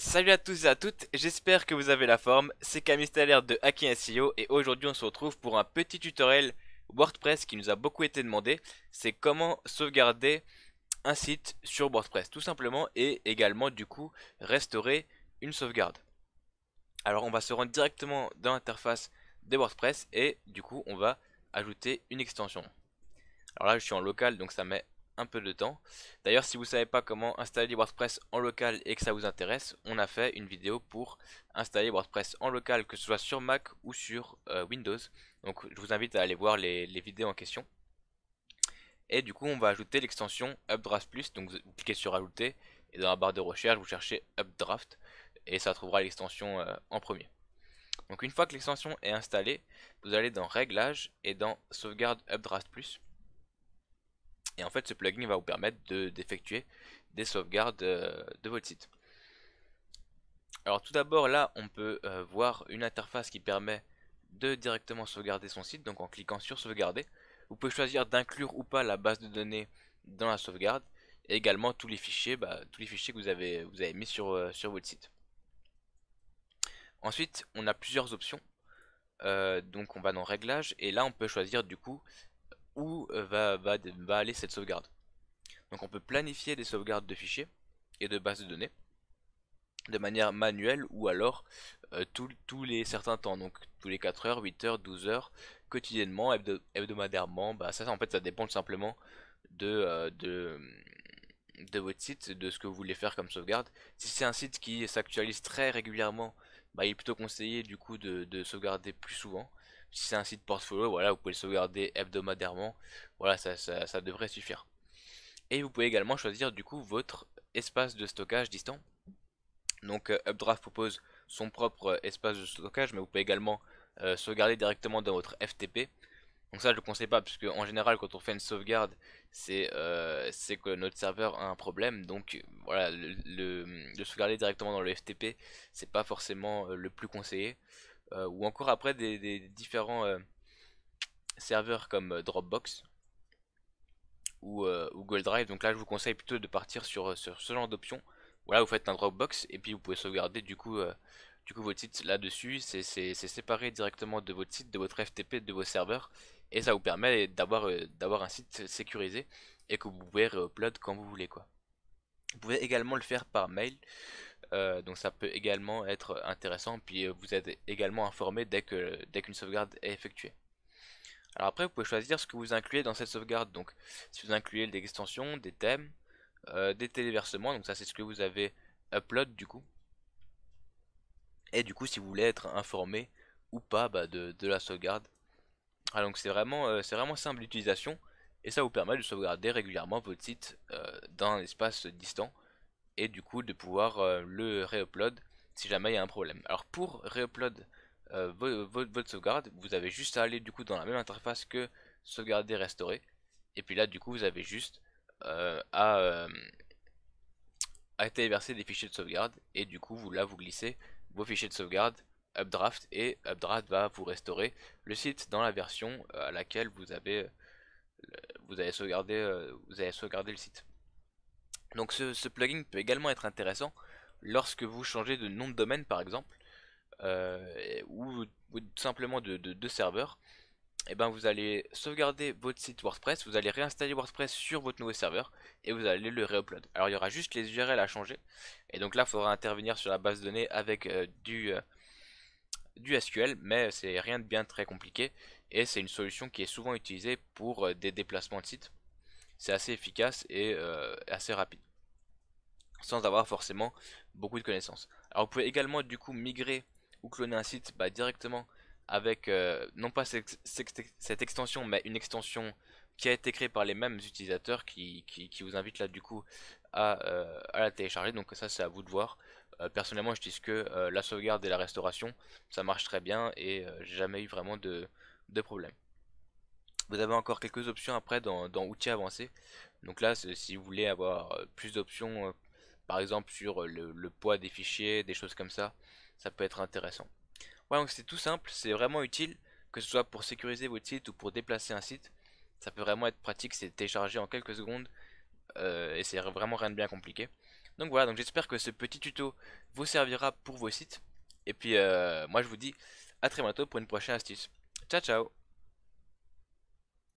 Salut à tous et à toutes, j'espère que vous avez la forme, c'est Camille Staller de Hacking SEO et aujourd'hui on se retrouve pour un petit tutoriel WordPress qui nous a beaucoup été demandé, c'est comment sauvegarder un site sur WordPress tout simplement et également du coup restaurer une sauvegarde. Alors on va se rendre directement dans l'interface de WordPress et du coup on va ajouter une extension. Alors là je suis en local donc ça met un peu de temps. D'ailleurs, si vous savez pas comment installer WordPress en local et que ça vous intéresse, on a fait une vidéo pour installer WordPress en local, que ce soit sur Mac ou sur euh, Windows. Donc je vous invite à aller voir les, vidéos en question. Et du coup, on va ajouter l'extension Updraft Plus. Donc vous cliquez sur Ajouter et dans la barre de recherche, vous cherchez Updraft et ça trouvera l'extension euh, en premier. Donc une fois que l'extension est installée, vous allez dans Réglages et dans Sauvegarde Updraft Plus. Et en fait, ce plugin va vous permettre d'effectuer des sauvegardes euh, de votre site. Alors tout d'abord, là, on peut euh, voir une interface qui permet de directement sauvegarder son site. Donc en cliquant sur sauvegarder, vous pouvez choisir d'inclure ou pas la base de données dans la sauvegarde et également tous les fichiers, bah, tous les fichiers que vous avez, vous avez mis sur, euh, sur votre site. Ensuite, on a plusieurs options. donc on va dans réglages et là on peut choisir du coup où euh, va, va, aller cette sauvegarde. Donc on peut planifier des sauvegardes de fichiers et de bases de données de manière manuelle ou alors euh, tous les certains temps, donc tous les 4 heures, 8 heures, 12 heures, quotidiennement, hebdomadairement, bah ça, en fait ça dépend simplement euh, de, votre site, de ce que vous voulez faire comme sauvegarde. Si c'est un site qui s'actualise très régulièrement, bah, il est plutôt conseillé du coup de sauvegarder plus souvent. Si c'est un site portfolio, voilà, vous pouvez le sauvegarder hebdomadairement. Voilà, ça, ça, devrait suffire. Et vous pouvez également choisir du coup votre espace de stockage distant. Donc euh, Updraft propose son propre euh, espace de stockage, mais vous pouvez également euh, sauvegarder directement dans votre FTP. Donc ça je ne le conseille pas parce en général quand on fait une sauvegarde c'est que notre serveur a un problème donc voilà le, sauvegarder directement dans le FTP c'est pas forcément le plus conseillé euh, ou encore après des, différents euh, serveurs comme euh, Dropbox ou, Google Drive. Donc là, je vous conseille plutôt de partir sur, ce genre d'options. Voilà, vous faites un Dropbox et puis vous pouvez sauvegarder du coup du coup votre site là-dessus, c'est séparé directement de votre site, de votre FTP, de vos serveurs, et ça vous permet d'avoir un site sécurisé et que vous pouvez re-upload quand vous voulez quoi. Vous pouvez également le faire par mail. Euh, donc ça peut également être intéressant, puis euh, vous êtes également informé dès que dès qu'une sauvegarde est effectuée. Alors après vous pouvez choisir ce que vous incluez dans cette sauvegarde, donc si vous incluez des extensions, des thèmes, euh, des téléversements, donc ça c'est ce que vous avez upload du coup. Et du coup si vous voulez être informé ou pas bah, de, la sauvegarde. Alors ah, donc c'est vraiment, vraiment simple d'utilisation et ça vous permet de sauvegarder régulièrement votre site dans un espace distant et du coup de pouvoir euh, le réupload si jamais il y a un problème. Alors pour réupload euh, votre, sauvegarde, vous avez juste à aller du coup dans la même interface que sauvegarder restaurer et puis là du coup vous avez juste euh, à, à téléverser des fichiers de sauvegarde et du coup vous là vous glissez vos fichiers de sauvegarde Updraft et Updraft va vous restaurer le site dans la version à laquelle vous avez vous avez sauvegardé vous avez sauvegardé le site. Donc ce, plugin peut également être intéressant lorsque vous changez de nom de domaine par exemple euh, ou, simplement de, serveur. Et eh bien vous allez sauvegarder votre site WordPress, vous allez réinstaller WordPress sur votre nouveau serveur et vous allez le réupload. Alors il y aura juste les URL à changer et donc là il faudra intervenir sur la base de données avec euh, du, euh, du SQL mais c'est rien de bien très compliqué et c'est une solution qui est souvent utilisée pour des déplacements de sites c'est assez efficace et euh, assez rapide sans avoir forcément beaucoup de connaissances. Alors vous pouvez également du coup migrer ou cloner un site bah, directement avec euh, non pas cette extension mais une extension qui a été créée par les mêmes utilisateurs qui, vous invitent là du coup euh, à, la télécharger donc ça c'est à vous de voir. personnellement je dis que la sauvegarde et la restauration ça marche très bien et j'ai jamais eu vraiment de, de problème. Vous avez encore quelques options après dans, outils avancés. Donc là, si vous voulez avoir euh, plus d'options, euh, par exemple sur euh, le, poids des fichiers, des choses comme ça, ça peut être intéressant. Voilà, donc c'est tout simple, c'est vraiment utile, que ce soit pour sécuriser votre site ou pour déplacer un site. Ça peut vraiment être pratique, c'est téléchargé en quelques secondes et c'est vraiment rien de bien compliqué. Donc voilà, donc j'espère que ce petit tuto vous servira pour vos sites. Et puis moi je vous dis à très bientôt pour une prochaine astuce. Ciao ciao